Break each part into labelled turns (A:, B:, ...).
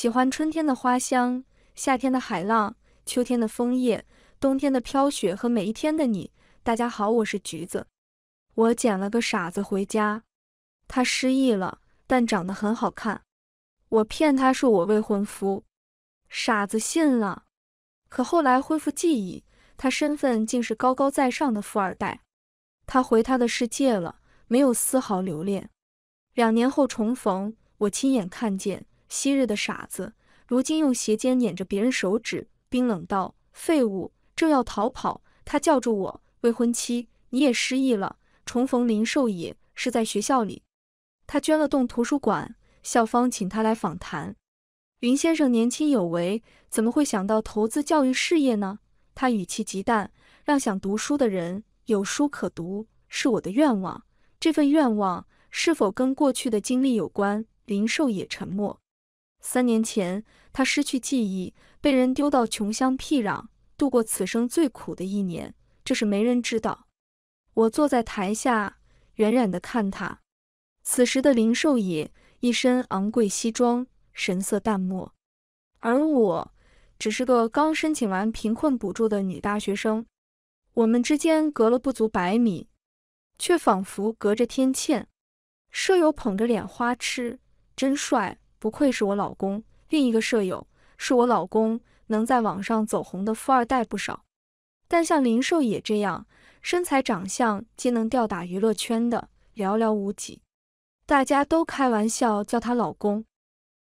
A: 喜欢春天的花香，夏天的海浪，秋天的枫叶，冬天的飘雪和每一天的你。大家好，我是橘子。我捡了个傻子回家，他失忆了，但长得很好看。我骗他是我未婚夫，傻子信了。可后来恢复记忆，他身份竟是高高在上的富二代。他回他的世界了，没有丝毫留恋。两年后重逢，我亲眼看见。昔日的傻子，如今用鞋尖撵着别人手指，冰冷道：“废物。”正要逃跑，他叫住我：“未婚妻，你也失忆了？重逢林寿也是在学校里，他捐了栋图书馆，校方请他来访谈。云先生年轻有为，怎么会想到投资教育事业呢？”他语气极淡，让想读书的人有书可读，是我的愿望。这份愿望是否跟过去的经历有关？林寿也沉默。三年前，他失去记忆，被人丢到穷乡僻壤，度过此生最苦的一年。这是没人知道。我坐在台下，远远的看他。此时的林寿野一身昂贵西装，神色淡漠，而我只是个刚申请完贫困补助的女大学生。我们之间隔了不足百米，却仿佛隔着天堑。舍友捧着脸花痴，真帅。不愧是我老公。另一个舍友是我老公，能在网上走红的富二代不少，但像林寿也这样，身材长相皆能吊打娱乐圈的寥寥无几。大家都开玩笑叫他老公。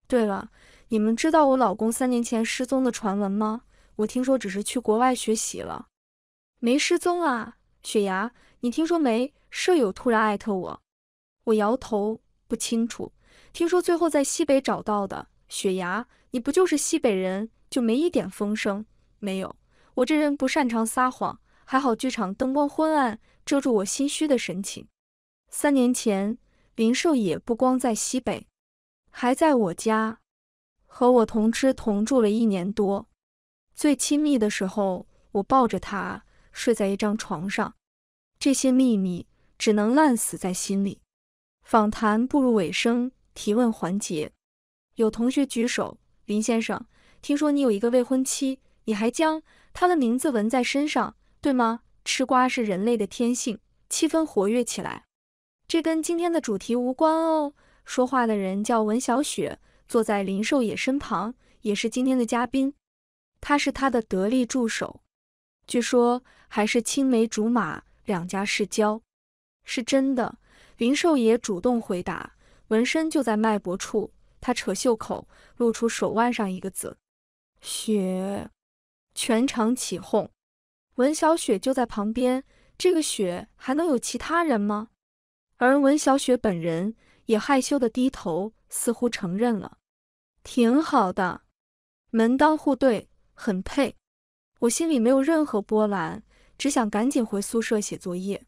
A: 对了，你们知道我老公三年前失踪的传闻吗？我听说只是去国外学习了，没失踪啊。雪芽，你听说没？舍友突然艾特我，我摇头，不清楚。听说最后在西北找到的雪芽，你不就是西北人，就没一点风声？没有，我这人不擅长撒谎，还好剧场灯光昏暗，遮住我心虚的神情。三年前，林寿野不光在西北，还在我家，和我同吃同住了一年多，最亲密的时候，我抱着他睡在一张床上。这些秘密只能烂死在心里。访谈步入尾声。提问环节，有同学举手。林先生，听说你有一个未婚妻，你还将她的名字纹在身上，对吗？吃瓜是人类的天性，气氛活跃起来。这跟今天的主题无关哦。说话的人叫文小雪，坐在林寿野身旁，也是今天的嘉宾。他是他的得力助手，据说还是青梅竹马，两家世交，是真的。林寿野主动回答。纹身就在脉搏处，他扯袖口，露出手腕上一个字“雪”，全场起哄。文小雪就在旁边，这个“雪”还能有其他人吗？而文小雪本人也害羞的低头，似乎承认了。挺好的，门当户对，很配。我心里没有任何波澜，只想赶紧回宿舍写作业。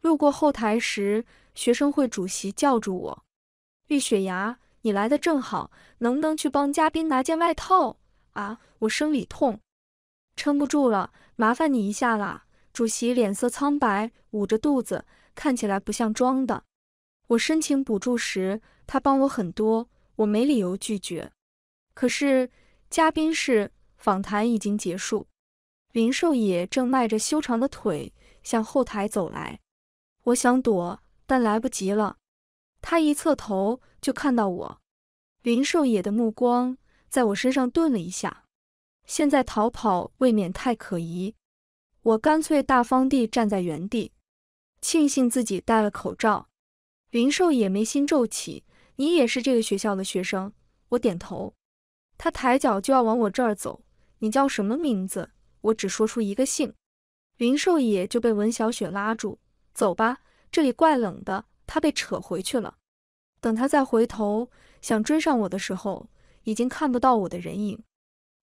A: 路过后台时，学生会主席叫住我。玉雪芽，你来的正好，能不能去帮嘉宾拿件外套啊？我生理痛，撑不住了，麻烦你一下啦。主席脸色苍白，捂着肚子，看起来不像装的。我申请补助时，他帮我很多，我没理由拒绝。可是嘉宾室访谈已经结束，林寿也正迈着修长的腿向后台走来。我想躲，但来不及了。他一侧头就看到我，林寿野的目光在我身上顿了一下。现在逃跑未免太可疑，我干脆大方地站在原地，庆幸自己戴了口罩。林寿野眉心皱起：“你也是这个学校的学生？”我点头。他抬脚就要往我这儿走：“你叫什么名字？”我只说出一个姓。林寿野就被文小雪拉住：“走吧，这里怪冷的。”他被扯回去了。等他再回头想追上我的时候，已经看不到我的人影。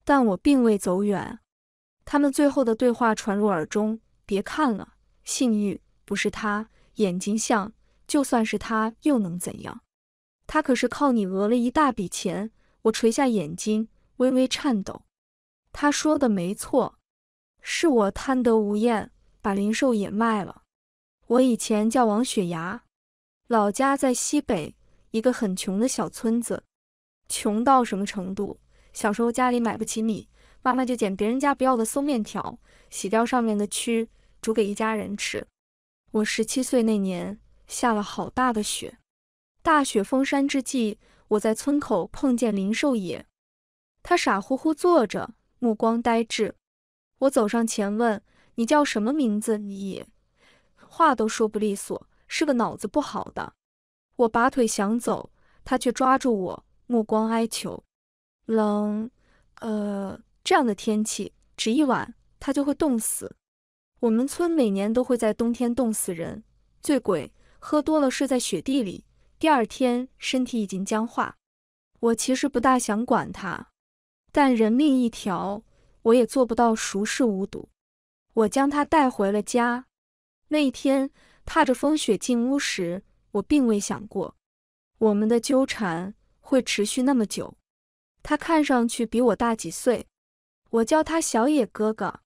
A: 但我并未走远。他们最后的对话传入耳中：“别看了，性欲不是他，眼睛像，就算是他又能怎样？他可是靠你讹了一大笔钱。”我垂下眼睛，微微颤抖。他说的没错，是我贪得无厌，把灵兽也卖了。我以前叫王雪芽。老家在西北，一个很穷的小村子，穷到什么程度？小时候家里买不起米，妈妈就捡别人家不要的馊面条，洗掉上面的蛆，煮给一家人吃。我十七岁那年，下了好大的雪，大雪封山之际，我在村口碰见林寿野，他傻乎乎坐着，目光呆滞。我走上前问：“你叫什么名字？”你话都说不利索。是个脑子不好的，我拔腿想走，他却抓住我，目光哀求。冷，呃，这样的天气，只一晚，他就会冻死。我们村每年都会在冬天冻死人，醉鬼喝多了睡在雪地里，第二天身体已经僵化。我其实不大想管他，但人命一条，我也做不到熟视无睹。我将他带回了家，那一天。踏着风雪进屋时，我并未想过我们的纠缠会持续那么久。他看上去比我大几岁，我叫他小野哥哥。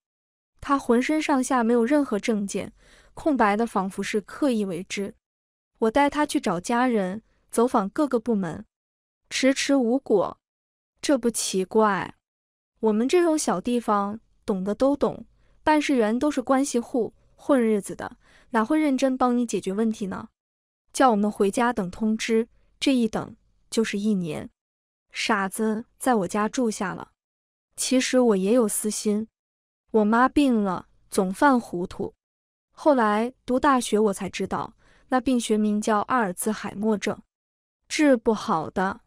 A: 他浑身上下没有任何证件，空白的仿佛是刻意为之。我带他去找家人，走访各个部门，迟迟无果。这不奇怪，我们这种小地方，懂的都懂，办事员都是关系户，混日子的。哪会认真帮你解决问题呢？叫我们回家等通知，这一等就是一年。傻子在我家住下了。其实我也有私心，我妈病了，总犯糊涂。后来读大学我才知道，那病学名叫阿尔兹海默症，治不好的。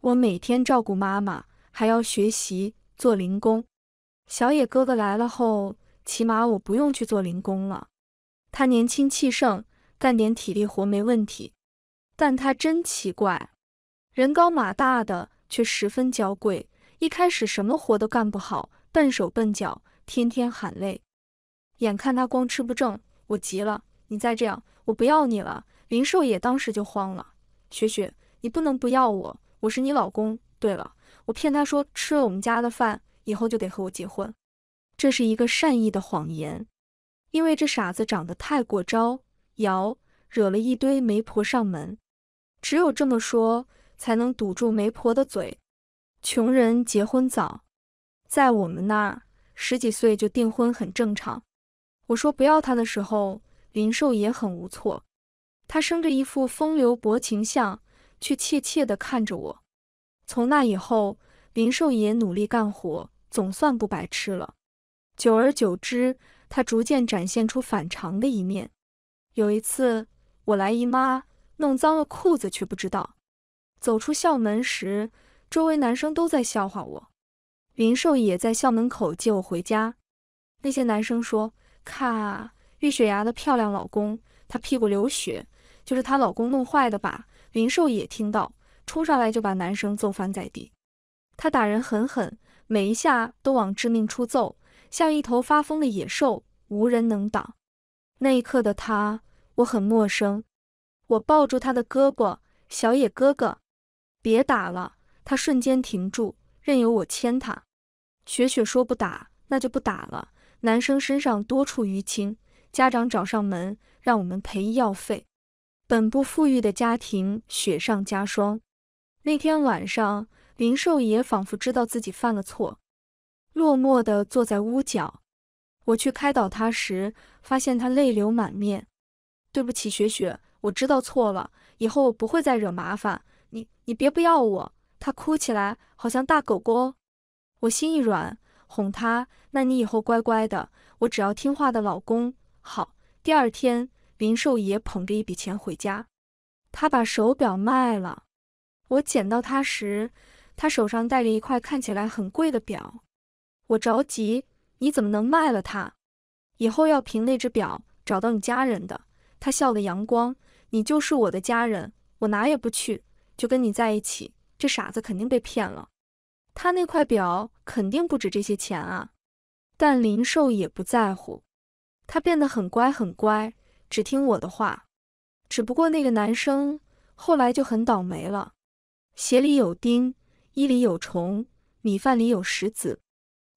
A: 我每天照顾妈妈，还要学习做零工。小野哥哥来了后，起码我不用去做零工了。他年轻气盛，干点体力活没问题。但他真奇怪，人高马大的，却十分娇贵。一开始什么活都干不好，笨手笨脚，天天喊累。眼看他光吃不挣，我急了：“你再这样，我不要你了！”林寿也当时就慌了：“雪雪，你不能不要我，我是你老公。对了，我骗他说吃了我们家的饭，以后就得和我结婚，这是一个善意的谎言。”因为这傻子长得太过招摇，惹了一堆媒婆上门。只有这么说，才能堵住媒婆的嘴。穷人结婚早，在我们那儿十几岁就订婚很正常。我说不要他的时候，林寿也很无措。他生着一副风流薄情相，却怯怯地看着我。从那以后，林寿也努力干活，总算不白痴了。久而久之。他逐渐展现出反常的一面。有一次，我来姨妈，弄脏了裤子，却不知道。走出校门时，周围男生都在笑话我。林寿也在校门口接我回家。那些男生说：“看，玉雪芽的漂亮老公，她屁股流血，就是她老公弄坏的吧？”林寿也听到，冲上来就把男生揍翻在地。他打人狠狠，每一下都往致命处揍。像一头发疯的野兽，无人能挡。那一刻的他，我很陌生。我抱住他的胳膊，小野哥哥，别打了。他瞬间停住，任由我牵他。雪雪说不打，那就不打了。男生身上多处淤青，家长找上门，让我们赔医药费。本不富裕的家庭雪上加霜。那天晚上，林寿也仿佛知道自己犯了错。落寞地坐在屋角，我去开导他时，发现他泪流满面。对不起，雪雪，我知道错了，以后我不会再惹麻烦。你，你别不要我。他哭起来，好像大狗狗。我心一软，哄他。那你以后乖乖的，我只要听话的老公。好。第二天，林寿爷捧着一笔钱回家，他把手表卖了。我捡到他时，他手上戴着一块看起来很贵的表。我着急，你怎么能卖了他？以后要凭那只表找到你家人的。他笑的阳光，你就是我的家人，我哪也不去，就跟你在一起。这傻子肯定被骗了，他那块表肯定不止这些钱啊。但林寿也不在乎，他变得很乖很乖，只听我的话。只不过那个男生后来就很倒霉了，鞋里有钉，衣里有虫，米饭里有石子。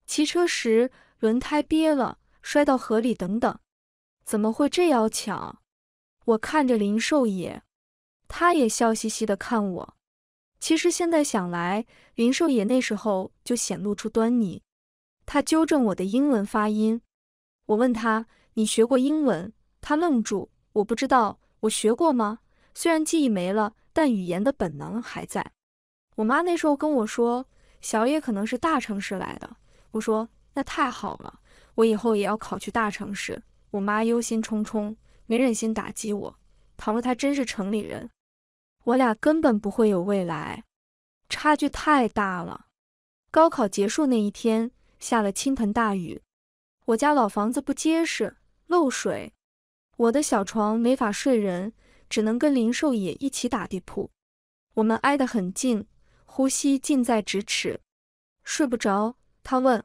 A: 骑车时轮胎瘪了，摔到河里等等，怎么会这样巧？我看着林寿野，他也笑嘻嘻的看我。其实现在想来，林寿野那时候就显露出端倪。他纠正我的英文发音，我问他你学过英文？他愣住。我不知道我学过吗？虽然记忆没了，但语言的本能还在。我妈那时候跟我说，小野可能是大城市来的。我说那太好了，我以后也要考去大城市。我妈忧心忡忡，没忍心打击我。倘若她真是城里人，我俩根本不会有未来，差距太大了。高考结束那一天，下了倾盆大雨，我家老房子不结实，漏水，我的小床没法睡人，只能跟林寿野一起打地铺。我们挨得很近，呼吸近在咫尺，睡不着。他问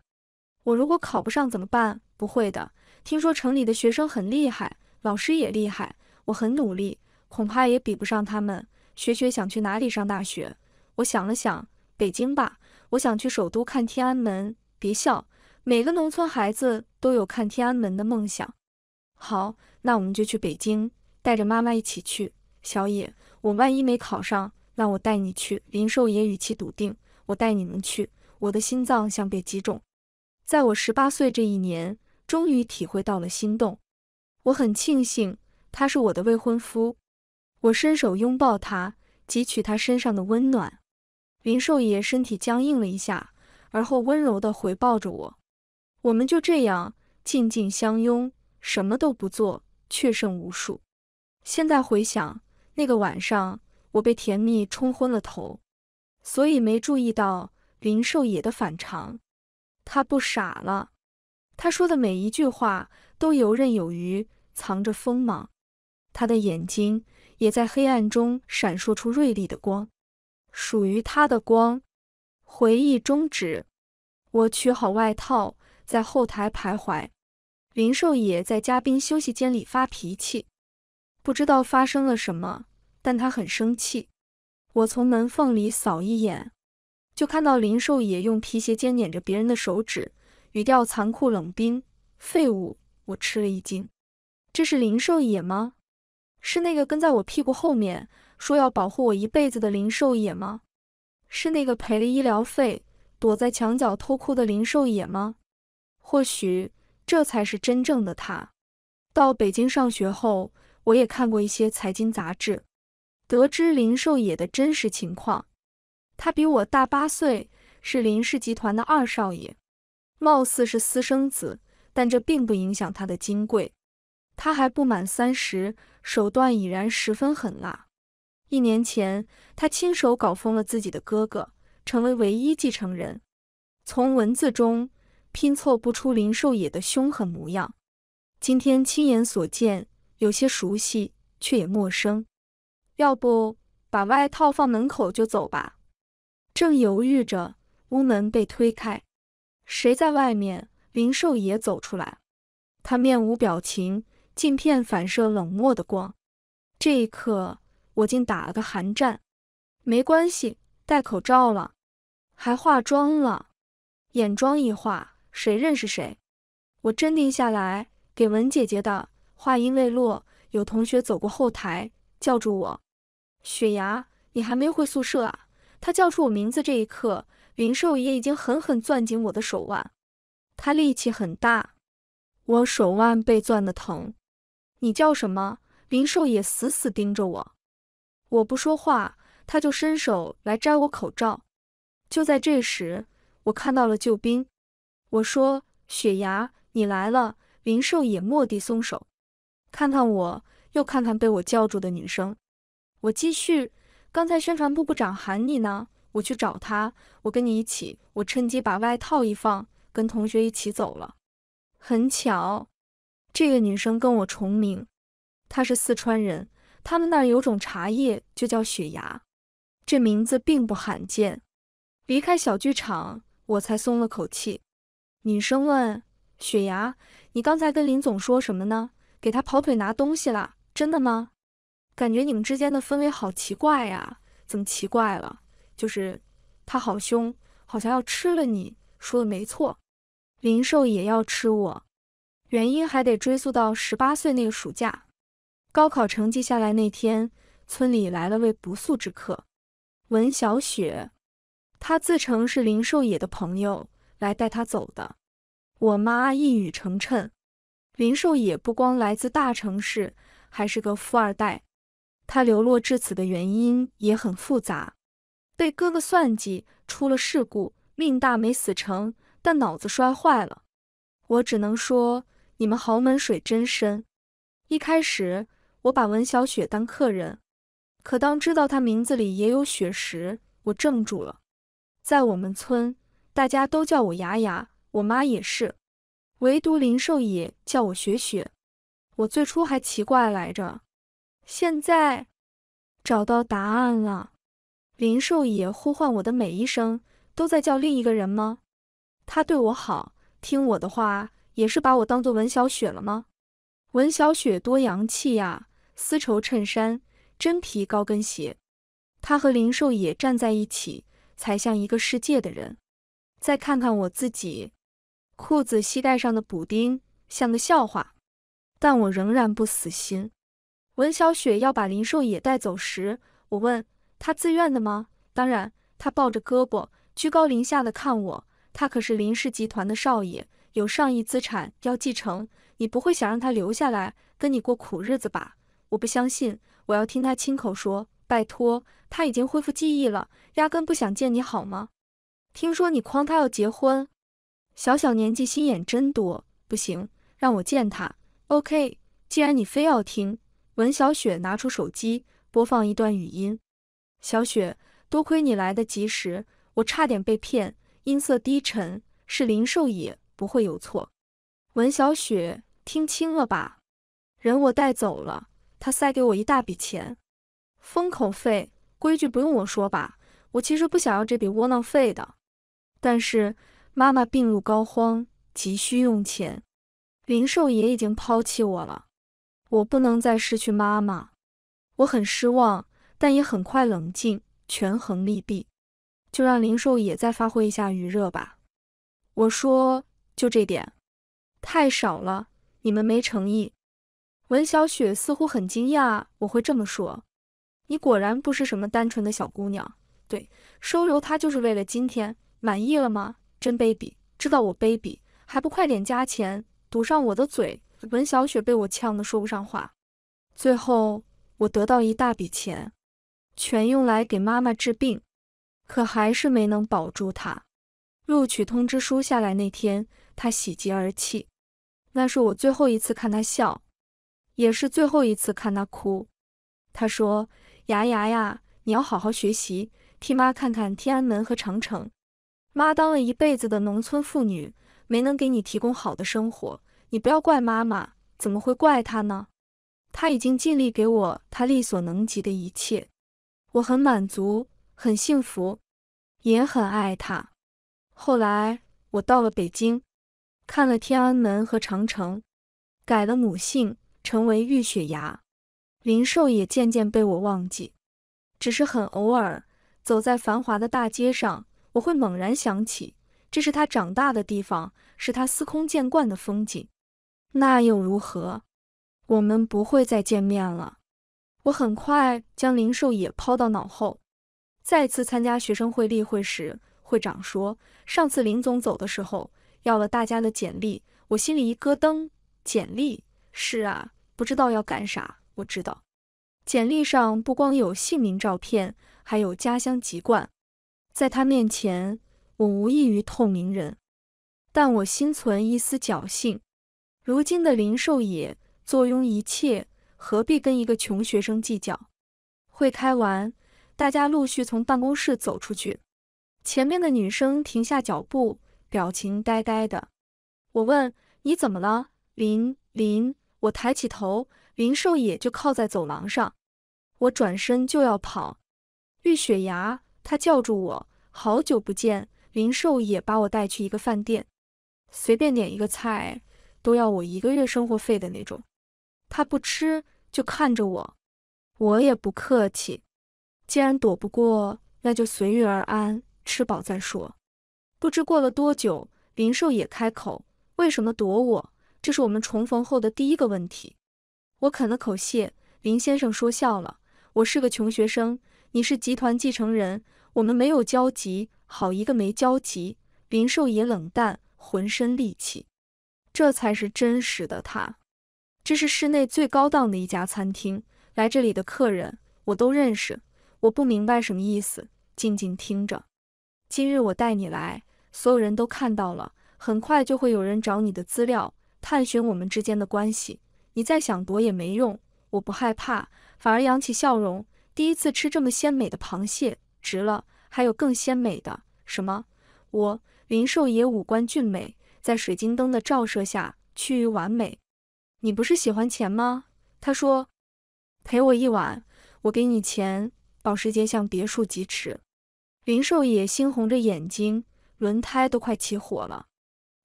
A: 我如果考不上怎么办？不会的，听说城里的学生很厉害，老师也厉害，我很努力，恐怕也比不上他们。雪雪想去哪里上大学？我想了想，北京吧，我想去首都看天安门。别笑，每个农村孩子都有看天安门的梦想。好，那我们就去北京，带着妈妈一起去。小野，我万一没考上，那我带你去。林寿也语气笃定，我带你们去。我的心脏像被击中，在我十八岁这一年，终于体会到了心动。我很庆幸他是我的未婚夫，我伸手拥抱他，汲取他身上的温暖。林寿爷身体僵硬了一下，而后温柔的回抱着我。我们就这样静静相拥，什么都不做，却胜无数。现在回想那个晚上，我被甜蜜冲昏了头，所以没注意到。林寿野的反常，他不傻了。他说的每一句话都游刃有余，藏着锋芒。他的眼睛也在黑暗中闪烁出锐利的光，属于他的光。回忆终止。我取好外套，在后台徘徊。林寿野在嘉宾休息间里发脾气，不知道发生了什么，但他很生气。我从门缝里扫一眼。就看到林寿野用皮鞋尖碾着别人的手指，语调残酷冷冰。废物！我吃了一惊。这是林寿野吗？是那个跟在我屁股后面说要保护我一辈子的林寿野吗？是那个赔了医疗费躲在墙角偷哭的林寿野吗？或许这才是真正的他。到北京上学后，我也看过一些财经杂志，得知林寿野的真实情况。他比我大八岁，是林氏集团的二少爷，貌似是私生子，但这并不影响他的金贵。他还不满三十，手段已然十分狠辣。一年前，他亲手搞疯了自己的哥哥，成为唯一继承人。从文字中拼凑不出林寿野的凶狠模样，今天亲眼所见，有些熟悉，却也陌生。要不把外套放门口就走吧。正犹豫着，屋门被推开，谁在外面？灵兽也走出来，他面无表情，镜片反射冷漠的光。这一刻，我竟打了个寒战。没关系，戴口罩了，还化妆了，眼妆一化，谁认识谁？我镇定下来，给文姐姐的话音未落，有同学走过后台叫住我：“雪芽，你还没回宿舍啊？”他叫出我名字这一刻，灵兽也已经狠狠攥紧我的手腕，他力气很大，我手腕被攥得疼。你叫什么？灵兽也死死盯着我，我不说话，他就伸手来摘我口罩。就在这时，我看到了救兵，我说：“雪芽，你来了。”灵兽也蓦地松手，看看我，又看看被我叫住的女生。我继续。刚才宣传部部长喊你呢，我去找他。我跟你一起，我趁机把外套一放，跟同学一起走了。很巧，这个女生跟我重名，她是四川人，他们那儿有种茶叶就叫雪芽，这名字并不罕见。离开小剧场，我才松了口气。女生问雪芽：“你刚才跟林总说什么呢？给他跑腿拿东西了？真的吗？”感觉你们之间的氛围好奇怪呀，怎么奇怪了？就是他好凶，好像要吃了你。说的没错，林寿野要吃我，原因还得追溯到十八岁那个暑假，高考成绩下来那天，村里来了位不速之客，文小雪。他自称是林寿野的朋友，来带他走的。我妈一语成谶，林寿野不光来自大城市，还是个富二代。他流落至此的原因也很复杂，被哥哥算计出了事故，命大没死成，但脑子摔坏了。我只能说，你们豪门水真深。一开始我把文小雪当客人，可当知道她名字里也有雪时，我怔住了。在我们村，大家都叫我雅雅，我妈也是，唯独林寿也叫我雪雪。我最初还奇怪来着。现在找到答案了，林兽野呼唤我的每一声，都在叫另一个人吗？他对我好，听我的话，也是把我当做文小雪了吗？文小雪多洋气呀，丝绸衬衫，真皮高跟鞋。他和林兽野站在一起，才像一个世界的人。再看看我自己，裤子膝盖上的补丁像个笑话，但我仍然不死心。文小雪要把林寿也带走时，我问她自愿的吗？当然，她抱着胳膊，居高临下的看我。他可是林氏集团的少爷，有上亿资产要继承，你不会想让他留下来跟你过苦日子吧？我不相信，我要听他亲口说。拜托，他已经恢复记忆了，压根不想见你，好吗？听说你诓他要结婚，小小年纪心眼真多。不行，让我见他。OK，既然你非要听。文小雪拿出手机，播放一段语音。小雪，多亏你来得及时，我差点被骗。音色低沉，是林寿野不会有错。文小雪，听清了吧？人我带走了，他塞给我一大笔钱，封口费，规矩不用我说吧？我其实不想要这笔窝囊费的，但是妈妈病入膏肓，急需用钱。林寿野已经抛弃我了。我不能再失去妈妈，我很失望，但也很快冷静，权衡利弊，就让灵兽也再发挥一下余热吧。我说，就这点，太少了，你们没诚意。文小雪似乎很惊讶我会这么说，你果然不是什么单纯的小姑娘。对，收留她就是为了今天，满意了吗？真卑鄙，知道我卑鄙，还不快点加钱堵上我的嘴。文小雪被我呛得说不上话，最后我得到一大笔钱，全用来给妈妈治病，可还是没能保住她。录取通知书下来那天，她喜极而泣，那是我最后一次看她笑，也是最后一次看她哭。她说：“牙牙呀，你要好好学习，替妈看看天安门和长城。妈当了一辈子的农村妇女，没能给你提供好的生活。”你不要怪妈妈，怎么会怪她呢？她已经尽力给我她力所能及的一切，我很满足，很幸福，也很爱她。后来我到了北京，看了天安门和长城，改了母姓，成为玉雪崖。林寿也渐渐被我忘记，只是很偶尔，走在繁华的大街上，我会猛然想起，这是他长大的地方，是他司空见惯的风景。那又如何？我们不会再见面了。我很快将灵兽也抛到脑后。再次参加学生会例会时，会长说：“上次林总走的时候要了大家的简历。”我心里一咯噔，简历？是啊，不知道要干啥。我知道，简历上不光有姓名、照片，还有家乡籍贯。在他面前，我无异于透明人。但我心存一丝侥幸。如今的林寿野坐拥一切，何必跟一个穷学生计较？会开完，大家陆续从办公室走出去。前面的女生停下脚步，表情呆呆的。我问：“你怎么了？”林林，我抬起头，林寿野就靠在走廊上。我转身就要跑，玉雪牙他叫住我：“好久不见，林寿野，把我带去一个饭店，随便点一个菜。”都要我一个月生活费的那种，他不吃就看着我，我也不客气。既然躲不过，那就随遇而安，吃饱再说。不知过了多久，林寿也开口：“为什么躲我？”这是我们重逢后的第一个问题。我啃了口蟹，林先生说笑了，我是个穷学生，你是集团继承人，我们没有交集。好一个没交集！林寿也冷淡，浑身戾气。这才是真实的他。这是市内最高档的一家餐厅，来这里的客人我都认识。我不明白什么意思，静静听着。今日我带你来，所有人都看到了，很快就会有人找你的资料，探寻我们之间的关系。你再想躲也没用。我不害怕，反而扬起笑容。第一次吃这么鲜美的螃蟹，值了。还有更鲜美的。什么？我林寿爷五官俊美。在水晶灯的照射下趋于完美。你不是喜欢钱吗？他说，陪我一晚，我给你钱。保时捷向别墅疾驰，林寿也猩红着眼睛，轮胎都快起火了。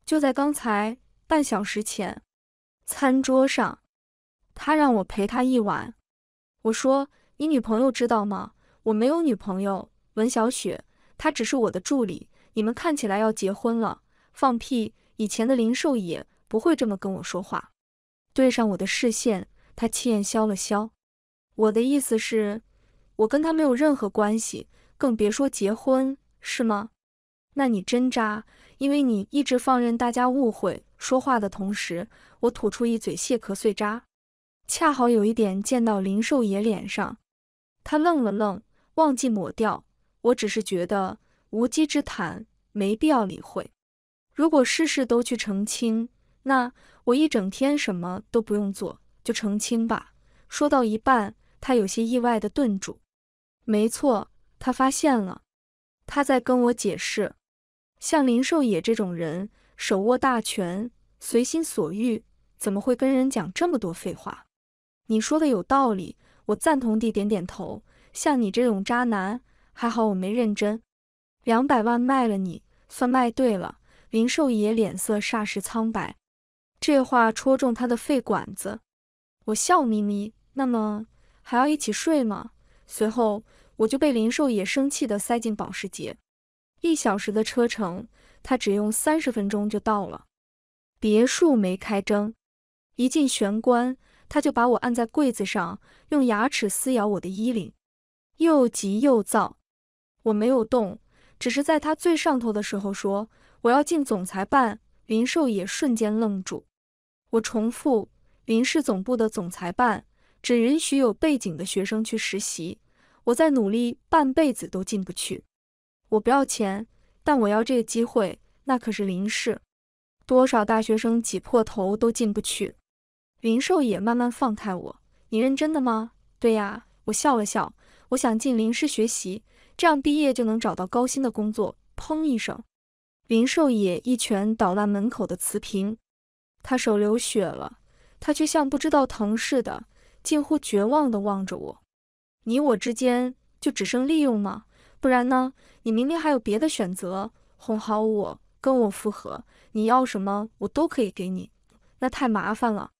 A: 就在刚才，半小时前，餐桌上，他让我陪他一晚。我说，你女朋友知道吗？我没有女朋友。文小雪，她只是我的助理。你们看起来要结婚了，放屁。以前的林寿也不会这么跟我说话，对上我的视线，他气焰消了消。我的意思是，我跟他没有任何关系，更别说结婚，是吗？那你真渣，因为你一直放任大家误会。说话的同时，我吐出一嘴蟹壳碎渣，恰好有一点溅到林寿野脸上。他愣了愣，忘记抹掉。我只是觉得无稽之谈，没必要理会。如果事事都去澄清，那我一整天什么都不用做，就澄清吧。说到一半，他有些意外的顿住。没错，他发现了。他在跟我解释，像林寿野这种人，手握大权，随心所欲，怎么会跟人讲这么多废话？你说的有道理，我赞同地点点头。像你这种渣男，还好我没认真。两百万卖了你，算卖对了。林寿爷脸色霎时苍白，这话戳中他的肺管子。我笑眯眯，那么还要一起睡吗？随后我就被林寿爷生气的塞进保时捷，一小时的车程，他只用三十分钟就到了别墅。没开灯，一进玄关，他就把我按在柜子上，用牙齿撕咬我的衣领，又急又躁。我没有动，只是在他最上头的时候说。我要进总裁办，林寿也瞬间愣住。我重复，林氏总部的总裁办只允许有背景的学生去实习，我再努力半辈子都进不去。我不要钱，但我要这个机会，那可是林氏，多少大学生挤破头都进不去。林寿也慢慢放开我，你认真的吗？对呀，我笑了笑，我想进林氏学习，这样毕业就能找到高薪的工作。砰一声。林寿野一拳捣烂门口的瓷瓶，他手流血了，他却像不知道疼似的，近乎绝望地望着我。你我之间就只剩利用吗？不然呢？你明明还有别的选择，哄好我，跟我复合，你要什么我都可以给你，那太麻烦了。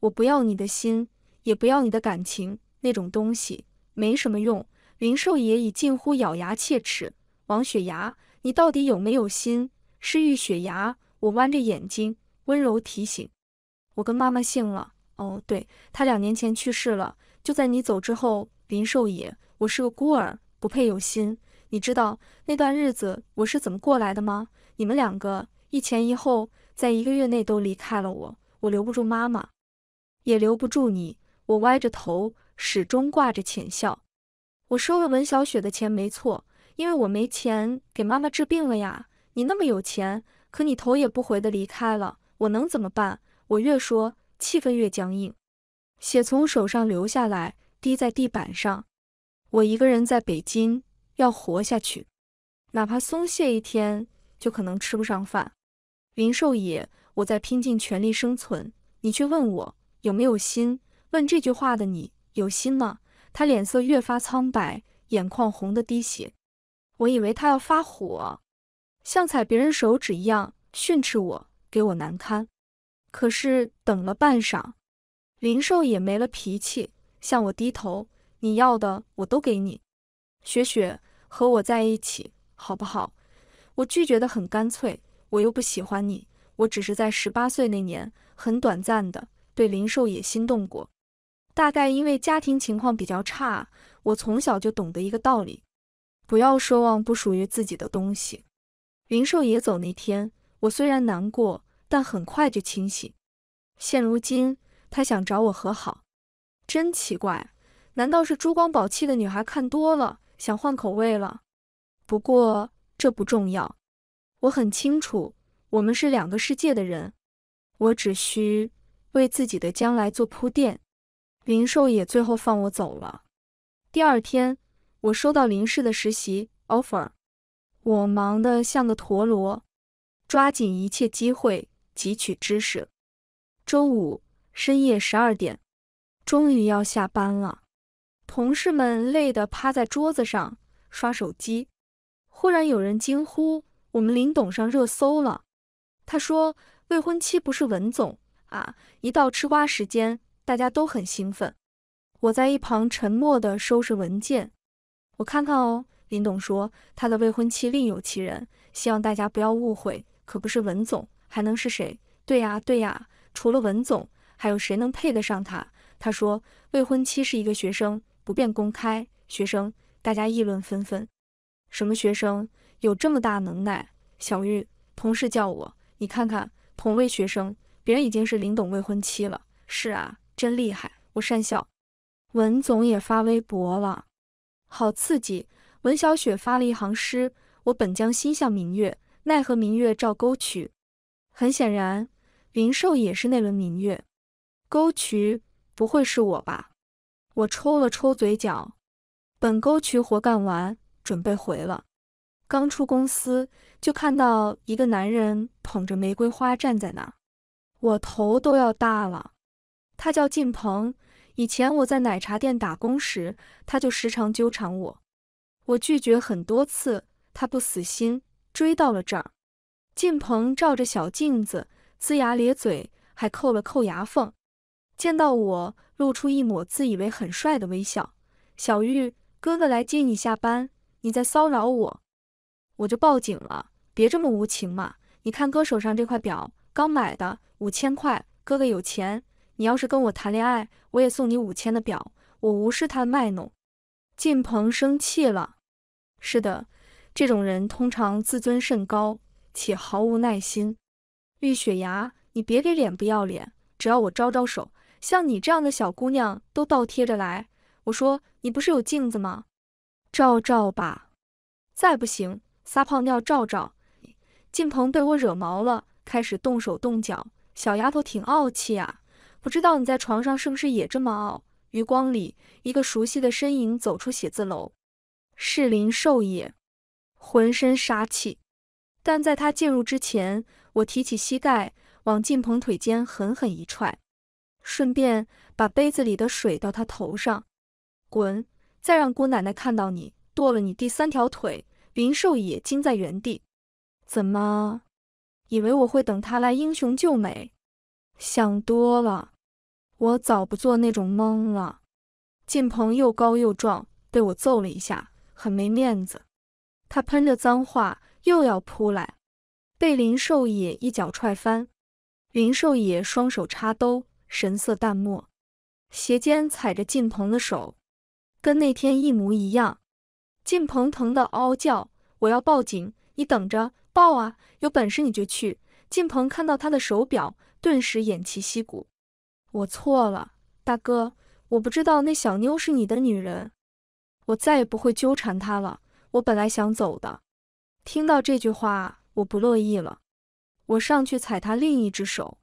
A: 我不要你的心，也不要你的感情，那种东西没什么用。林寿野已近乎咬牙切齿，王雪芽，你到底有没有心？是玉雪牙，我弯着眼睛温柔提醒。我跟妈妈姓了，哦，对，她两年前去世了，就在你走之后。林寿野，我是个孤儿，不配有心。你知道那段日子我是怎么过来的吗？你们两个一前一后，在一个月内都离开了我，我留不住妈妈，也留不住你。我歪着头，始终挂着浅笑。我收了文小雪的钱，没错。因为我没钱给妈妈治病了呀，你那么有钱，可你头也不回的离开了，我能怎么办？我越说，气氛越僵硬，血从手上流下来，滴在地板上。我一个人在北京，要活下去，哪怕松懈一天，就可能吃不上饭。林寿野，我在拼尽全力生存，你却问我有没有心？问这句话的你有心吗？他脸色越发苍白，眼眶红的滴血。我以为他要发火，像踩别人手指一样训斥我，给我难堪。可是等了半晌，灵兽也没了脾气，向我低头。你要的我都给你，雪雪和我在一起好不好？我拒绝得很干脆，我又不喜欢你。我只是在十八岁那年，很短暂的对灵兽也心动过。大概因为家庭情况比较差，我从小就懂得一个道理。不要奢望不属于自己的东西。云兽爷走那天，我虽然难过，但很快就清醒。现如今，他想找我和好，真奇怪，难道是珠光宝气的女孩看多了，想换口味了？不过这不重要，我很清楚，我们是两个世界的人。我只需为自己的将来做铺垫。云兽爷最后放我走了。第二天。我收到林氏的实习 offer，我忙得像个陀螺，抓紧一切机会汲取知识。周五深夜十二点，终于要下班了，同事们累得趴在桌子上刷手机，忽然有人惊呼：“我们林董上热搜了！”他说：“未婚妻不是文总啊！”一到吃瓜时间，大家都很兴奋。我在一旁沉默的收拾文件。我看看哦，林董说他的未婚妻另有其人，希望大家不要误会，可不是文总还能是谁？对呀对呀，除了文总还有谁能配得上他？他说未婚妻是一个学生，不便公开。学生，大家议论纷纷，什么学生有这么大能耐？小玉同事叫我，你看看同位学生，别人已经是林董未婚妻了。是啊，真厉害，我讪笑。文总也发微博了。好刺激！文小雪发了一行诗：“我本将心向明月，奈何明月照沟渠。”很显然，林寿也是那轮明月，沟渠不会是我吧？我抽了抽嘴角，本沟渠活干完，准备回了。刚出公司，就看到一个男人捧着玫瑰花站在那儿，我头都要大了。他叫靳鹏。以前我在奶茶店打工时，他就时常纠缠我，我拒绝很多次，他不死心，追到了这儿。晋鹏照着小镜子龇牙咧嘴，还扣了扣牙缝，见到我露出一抹自以为很帅的微笑。小玉，哥哥来接你下班，你在骚扰我，我就报警了。别这么无情嘛！你看哥手上这块表，刚买的，五千块，哥哥有钱。你要是跟我谈恋爱，我也送你五千的表。我无视他的卖弄。靳鹏生气了。是的，这种人通常自尊甚高，且毫无耐心。玉雪牙，你别给脸不要脸。只要我招招手，像你这样的小姑娘都倒贴着来。我说，你不是有镜子吗？照照吧。再不行，撒泡尿照照。靳鹏被我惹毛了，开始动手动脚。小丫头挺傲气啊。不知道你在床上是不是也这么傲？余光里，一个熟悉的身影走出写字楼，是林寿也，浑身杀气。但在他进入之前，我提起膝盖往靳鹏腿间狠狠一踹，顺便把杯子里的水倒他头上，滚！再让姑奶奶看到你，剁了你第三条腿！林寿也惊在原地，怎么以为我会等他来英雄救美？想多了，我早不做那种梦了。晋鹏又高又壮，被我揍了一下，很没面子。他喷着脏话，又要扑来，被林寿野一脚踹翻。林寿野双手插兜，神色淡漠，鞋尖踩着晋鹏的手，跟那天一模一样。晋鹏疼的嗷叫，我要报警，你等着报啊！有本事你就去。晋鹏看到他的手表。顿时偃旗息鼓。我错了，大哥，我不知道那小妞是你的女人，我再也不会纠缠她了。我本来想走的。听到这句话，我不乐意了，我上去踩她另一只手。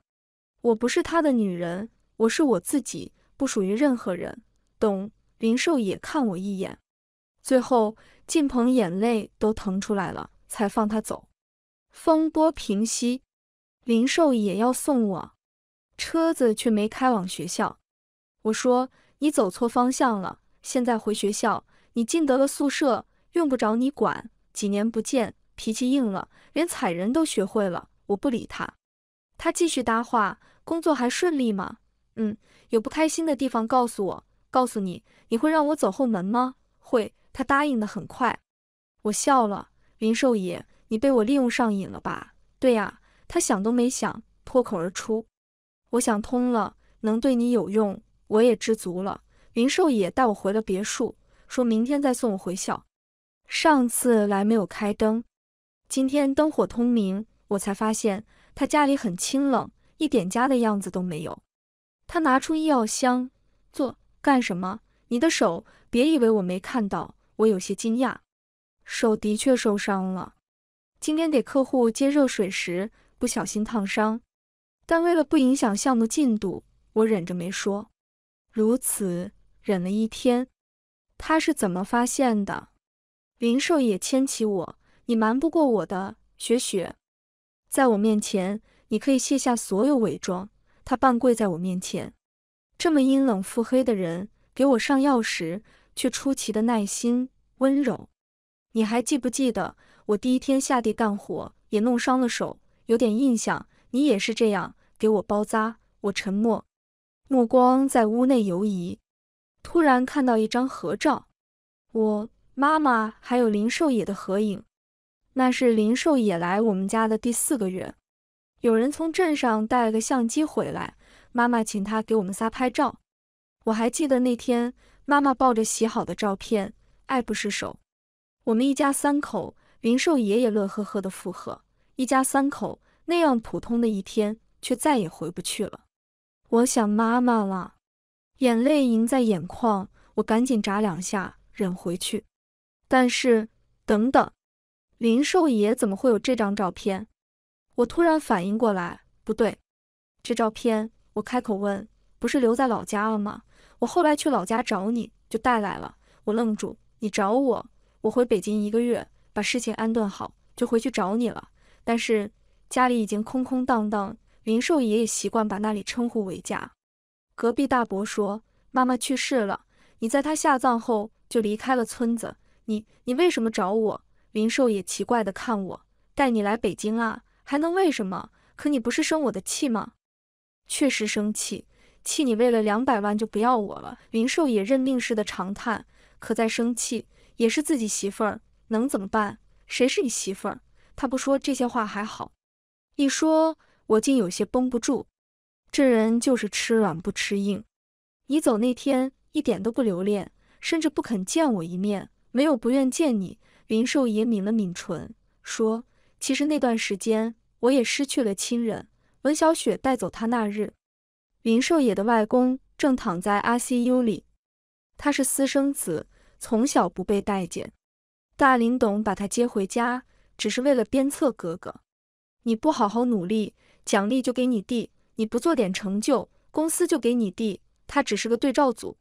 A: 我不是他的女人，我是我自己，不属于任何人。懂？灵兽也看我一眼。最后，靳鹏眼泪都疼出来了，才放她走。风波平息。林寿也要送我，车子却没开往学校。我说你走错方向了，现在回学校，你进得了宿舍，用不着你管。几年不见，脾气硬了，连踩人都学会了。我不理他，他继续搭话。工作还顺利吗？嗯，有不开心的地方告诉我。告诉你，你会让我走后门吗？会。他答应的很快。我笑了。林寿爷，你被我利用上瘾了吧？对呀。他想都没想，脱口而出：“我想通了，能对你有用，我也知足了。”云寿也带我回了别墅，说明天再送我回校。上次来没有开灯，今天灯火通明，我才发现他家里很清冷，一点家的样子都没有。他拿出医药箱，坐，干什么？你的手，别以为我没看到。我有些惊讶，手的确受伤了。今天给客户接热水时。不小心烫伤，但为了不影响项目进度，我忍着没说。如此忍了一天，他是怎么发现的？林寿也牵起我，你瞒不过我的，雪雪，在我面前你可以卸下所有伪装。他半跪在我面前，这么阴冷腹黑的人，给我上药时却出奇的耐心温柔。你还记不记得我第一天下地干活也弄伤了手？有点印象，你也是这样给我包扎。我沉默，目光在屋内游移，突然看到一张合照，我妈妈还有林寿野的合影。那是林寿野来我们家的第四个月，有人从镇上带了个相机回来，妈妈请他给我们仨拍照。我还记得那天，妈妈抱着洗好的照片，爱不释手。我们一家三口，林寿野也乐呵呵的附和。一家三口那样普通的一天，却再也回不去了。我想妈妈了，眼泪盈在眼眶，我赶紧眨两下，忍回去。但是等等，林寿爷怎么会有这张照片？我突然反应过来，不对，这照片。我开口问，不是留在老家了吗？我后来去老家找你，就带来了。我愣住，你找我？我回北京一个月，把事情安顿好，就回去找你了。但是家里已经空空荡荡，林寿也也习惯把那里称呼为家。隔壁大伯说，妈妈去世了，你在她下葬后就离开了村子。你你为什么找我？林寿也奇怪的看我，带你来北京啊，还能为什么？可你不是生我的气吗？确实生气，气你为了两百万就不要我了。林寿也认命似的长叹，可再生气也是自己媳妇儿，能怎么办？谁是你媳妇儿？他不说这些话还好，一说，我竟有些绷不住。这人就是吃软不吃硬。你走那天一点都不留恋，甚至不肯见我一面，没有不愿见你。林寿也抿了抿唇，说：“其实那段时间我也失去了亲人。文小雪带走他那日，林寿野的外公正躺在 ICU 里。他是私生子，从小不被待见。大林董把他接回家。”只是为了鞭策哥哥，你不好好努力，奖励就给你弟；你不做点成就，公司就给你弟。他只是个对照组，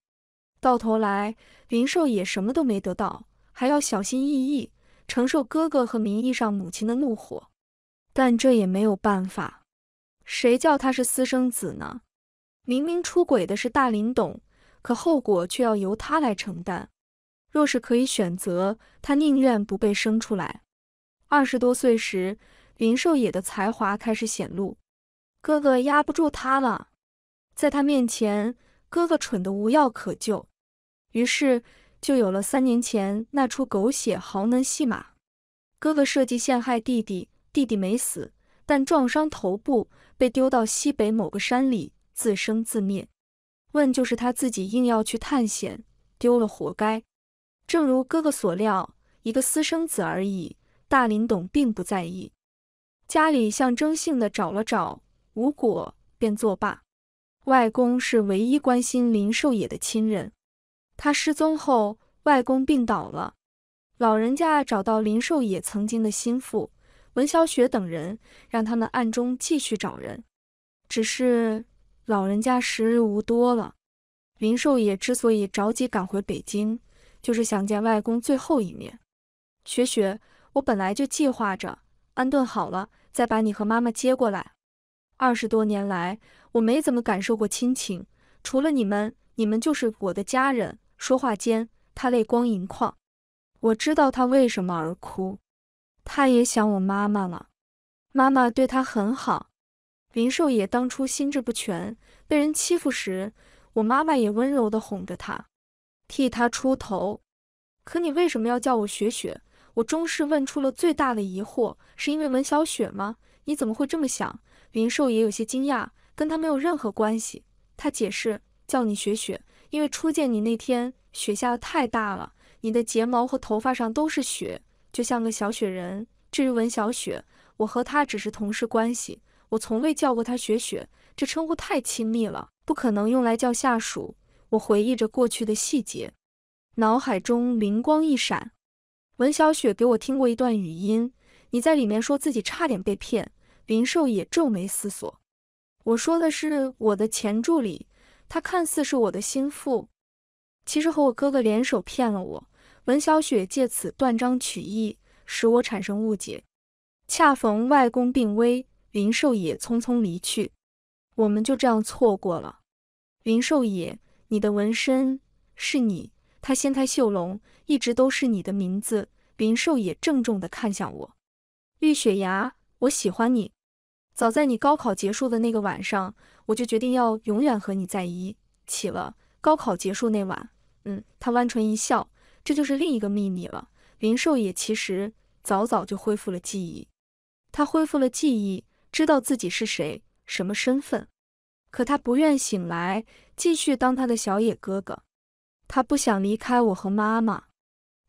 A: 到头来林寿也什么都没得到，还要小心翼翼承受哥哥和名义上母亲的怒火。但这也没有办法，谁叫他是私生子呢？明明出轨的是大林董，可后果却要由他来承担。若是可以选择，他宁愿不被生出来。二十多岁时，林寿野的才华开始显露。哥哥压不住他了，在他面前，哥哥蠢得无药可救。于是就有了三年前那出狗血豪门戏码：哥哥设计陷害弟弟，弟弟没死，但撞伤头部，被丢到西北某个山里自生自灭。问就是他自己硬要去探险，丢了活该。正如哥哥所料，一个私生子而已。大林董并不在意，家里象征性的找了找，无果，便作罢。外公是唯一关心林寿野的亲人，他失踪后，外公病倒了。老人家找到林寿野曾经的心腹文小雪等人，让他们暗中继续找人。只是老人家时日无多了。林寿野之所以着急赶回北京，就是想见外公最后一面。雪雪。我本来就计划着安顿好了，再把你和妈妈接过来。二十多年来，我没怎么感受过亲情，除了你们，你们就是我的家人。说话间，他泪光盈眶。我知道他为什么而哭，他也想我妈妈了。妈妈对他很好。林寿也当初心智不全，被人欺负时，我妈妈也温柔地哄着他，替他出头。可你为什么要叫我雪雪？我终是问出了最大的疑惑，是因为文小雪吗？你怎么会这么想？林寿也有些惊讶，跟他没有任何关系。他解释，叫你雪雪，因为初见你那天，雪下的太大了，你的睫毛和头发上都是雪，就像个小雪人。至于文小雪，我和她只是同事关系，我从未叫过她雪雪，这称呼太亲密了，不可能用来叫下属。我回忆着过去的细节，脑海中灵光一闪。文小雪给我听过一段语音，你在里面说自己差点被骗。林寿也皱眉思索：“我说的是我的前助理，他看似是我的心腹，其实和我哥哥联手骗了我。文小雪借此断章取义，使我产生误解。恰逢外公病危，林寿也匆匆离去，我们就这样错过了。林寿也，你的纹身是你……他掀开袖笼。”一直都是你的名字，林寿也郑重地看向我，绿雪牙，我喜欢你。早在你高考结束的那个晚上，我就决定要永远和你在一起了。高考结束那晚，嗯，他弯唇一笑，这就是另一个秘密了。林寿也其实早早就恢复了记忆，他恢复了记忆，知道自己是谁，什么身份，可他不愿醒来，继续当他的小野哥哥，他不想离开我和妈妈。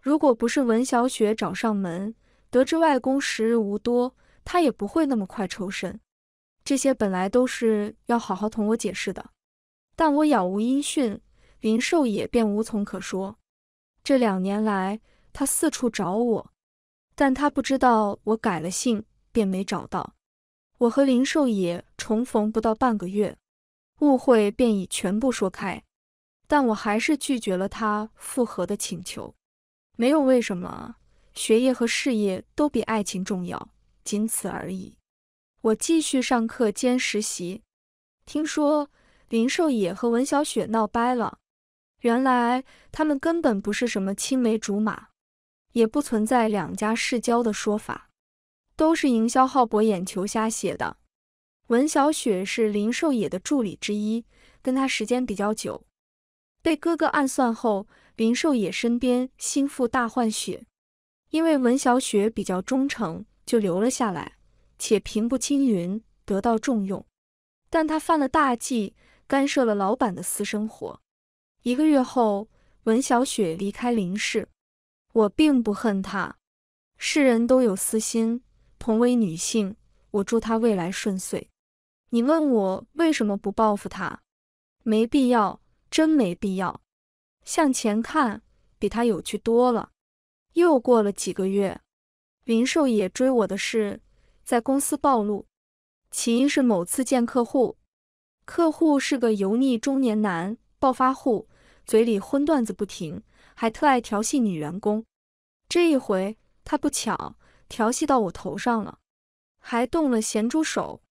A: 如果不是文小雪找上门，得知外公时日无多，他也不会那么快抽身。这些本来都是要好好同我解释的，但我杳无音讯，林寿也便无从可说。这两年来，他四处找我，但他不知道我改了姓，便没找到。我和林寿也重逢不到半个月，误会便已全部说开，但我还是拒绝了他复合的请求。没有为什么，学业和事业都比爱情重要，仅此而已。我继续上课兼实习。听说林寿野和文小雪闹掰了，原来他们根本不是什么青梅竹马，也不存在两家世交的说法，都是营销号博眼球瞎写的。文小雪是林寿野的助理之一，跟他时间比较久，被哥哥暗算后。林寿野身边心腹大换血，因为文小雪比较忠诚，就留了下来，且平步青云，得到重用。但他犯了大忌，干涉了老板的私生活。一个月后，文小雪离开林氏。我并不恨她，世人都有私心，同为女性，我祝她未来顺遂。你问我为什么不报复她？没必要，真没必要。向前看比他有趣多了。又过了几个月，林兽也追我的事在公司暴露。起因是某次见客户，客户是个油腻中年男暴发户，嘴里荤段子不停，还特爱调戏女员工。这一回他不巧调戏到我头上了，还动了咸猪手。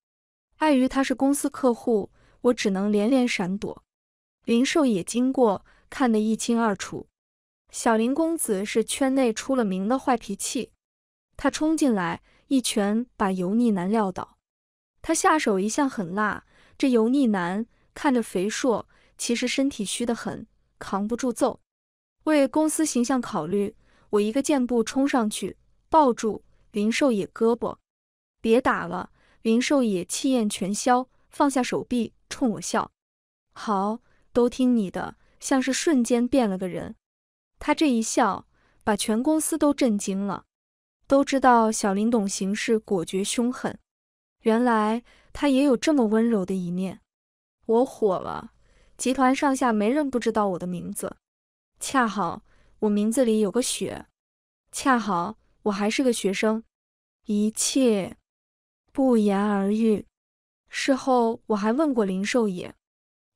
A: 碍于他是公司客户，我只能连连闪躲。林兽也经过。看得一清二楚，小林公子是圈内出了名的坏脾气。他冲进来一拳把油腻男撂倒，他下手一向狠辣。这油腻男看着肥硕，其实身体虚得很，扛不住揍。为公司形象考虑，我一个箭步冲上去抱住林寿野胳膊，别打了。林寿野气焰全消，放下手臂冲我笑：“好，都听你的。”像是瞬间变了个人，他这一笑把全公司都震惊了。都知道小林董行事果决凶狠，原来他也有这么温柔的一面。我火了，集团上下没人不知道我的名字。恰好我名字里有个雪，恰好我还是个学生，一切不言而喻。事后我还问过林寿野：“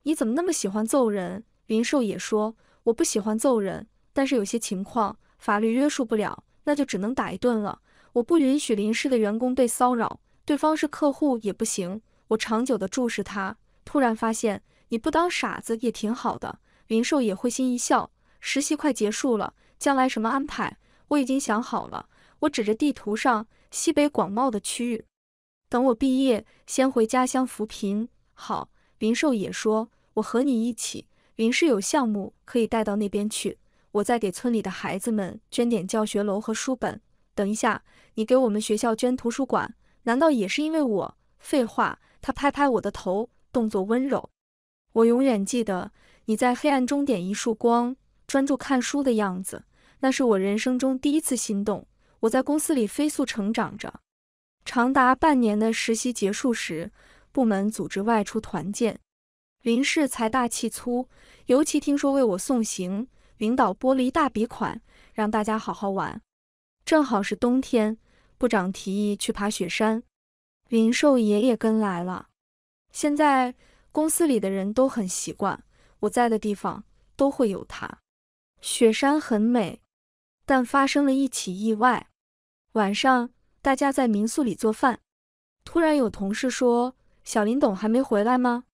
A: 你怎么那么喜欢揍人？林寿也说：“我不喜欢揍人，但是有些情况法律约束不了，那就只能打一顿了。我不允许林氏的员工被骚扰，对方是客户也不行。我长久的注视他，突然发现你不当傻子也挺好的。”林寿也会心一笑。实习快结束了，将来什么安排？我已经想好了。我指着地图上西北广袤的区域，等我毕业先回家乡扶贫。好，林寿也说：“我和你一起。”临时有项目可以带到那边去，我再给村里的孩子们捐点教学楼和书本。等一下，你给我们学校捐图书馆，难道也是因为我？废话，他拍拍我的头，动作温柔。我永远记得你在黑暗中点一束光，专注看书的样子，那是我人生中第一次心动。我在公司里飞速成长着，长达半年的实习结束时，部门组织外出团建。林氏财大气粗，尤其听说为我送行，领导拨了一大笔款，让大家好好玩。正好是冬天，部长提议去爬雪山，林寿爷也跟来了。现在公司里的人都很习惯，我在的地方都会有他。雪山很美，但发生了一起意外。晚上大家在民宿里做饭，突然有同事说：“小林董还没回来吗？”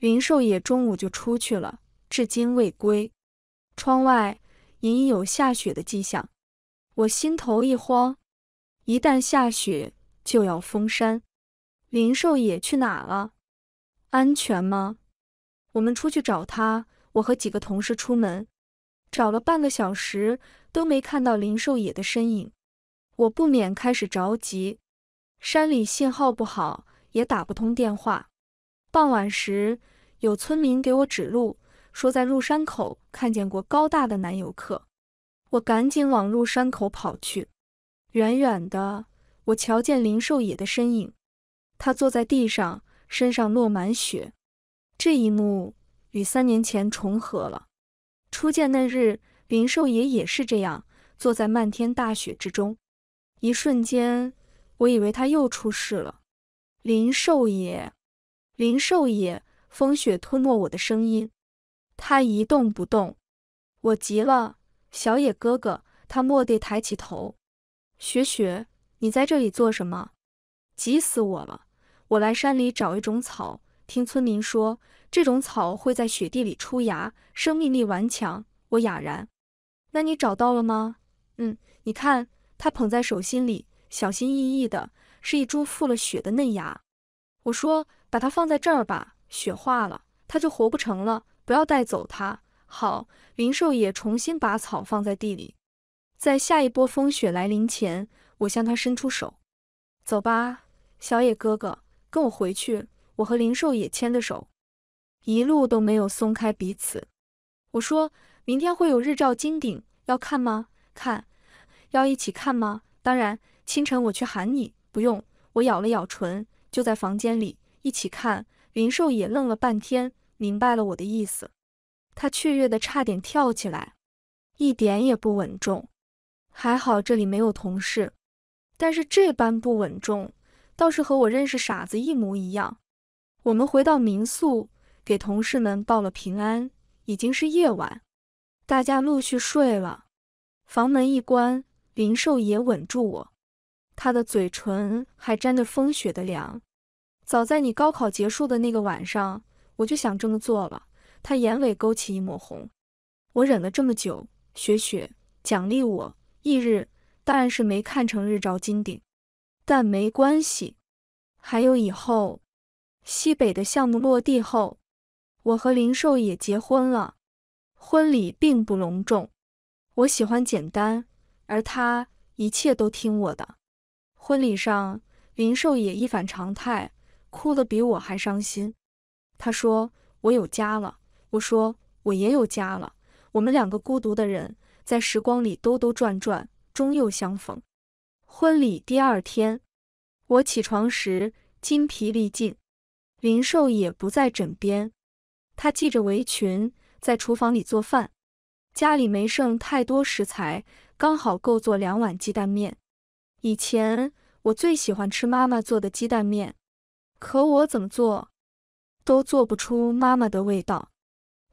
A: 林寿野中午就出去了，至今未归。窗外隐隐有下雪的迹象，我心头一慌。一旦下雪，就要封山。林寿野去哪了？安全吗？我们出去找他。我和几个同事出门，找了半个小时，都没看到林寿野的身影。我不免开始着急。山里信号不好，也打不通电话。傍晚时，有村民给我指路，说在入山口看见过高大的男游客。我赶紧往入山口跑去。远远的，我瞧见林寿野的身影，他坐在地上，身上落满雪。这一幕与三年前重合了。初见那日，林寿野也是这样坐在漫天大雪之中。一瞬间，我以为他又出事了。林寿野。林兽也，风雪吞没我的声音，他一动不动，我急了。小野哥哥，他蓦地抬起头，雪雪，你在这里做什么？急死我了！我来山里找一种草，听村民说这种草会在雪地里出芽，生命力顽强。我哑然。那你找到了吗？嗯，你看，他捧在手心里，小心翼翼的，是一株覆了雪的嫩芽。我说。把它放在这儿吧，雪化了，它就活不成了。不要带走它。好，灵兽也重新把草放在地里，在下一波风雪来临前，我向他伸出手，走吧，小野哥哥，跟我回去。我和灵兽也牵着手，一路都没有松开彼此。我说明天会有日照金顶，要看吗？看，要一起看吗？当然。清晨我去喊你。不用。我咬了咬唇，就在房间里。一起看，林寿也愣了半天，明白了我的意思，他雀跃的差点跳起来，一点也不稳重。还好这里没有同事，但是这般不稳重，倒是和我认识傻子一模一样。我们回到民宿，给同事们报了平安，已经是夜晚，大家陆续睡了，房门一关，林寿也稳住我，他的嘴唇还沾着风雪的凉。早在你高考结束的那个晚上，我就想这么做了。他眼尾勾起一抹红，我忍了这么久。雪雪，奖励我。翌日，当然是没看成日照金顶，但没关系。还有以后，西北的项目落地后，我和林寿也结婚了。婚礼并不隆重，我喜欢简单，而他一切都听我的。婚礼上，林寿也一反常态。哭得比我还伤心，他说我有家了，我说我也有家了。我们两个孤独的人在时光里兜兜转转，终又相逢。婚礼第二天，我起床时筋疲力尽，林寿也不在枕边，他系着围裙在厨房里做饭。家里没剩太多食材，刚好够做两碗鸡蛋面。以前我最喜欢吃妈妈做的鸡蛋面。可我怎么做，都做不出妈妈的味道。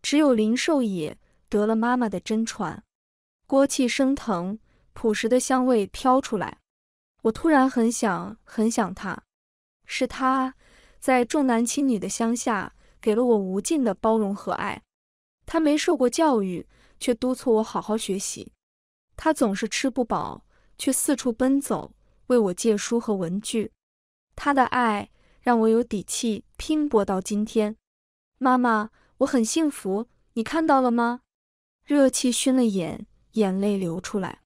A: 只有林寿也得了妈妈的真传，锅气升腾，朴实的香味飘出来。我突然很想很想他，是他在重男轻女的乡下给了我无尽的包容和爱。他没受过教育，却督促我好好学习。他总是吃不饱，却四处奔走为我借书和文具。他的爱。让我有底气拼搏到今天，妈妈，我很幸福，你看到了吗？热气熏了眼，眼泪流出来。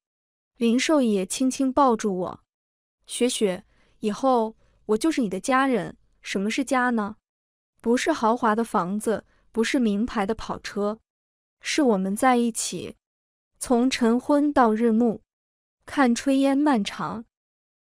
A: 林寿也轻轻抱住我，雪雪，以后我就是你的家人。什么是家呢？不是豪华的房子，不是名牌的跑车，是我们在一起，从晨昏到日暮，看炊烟漫长。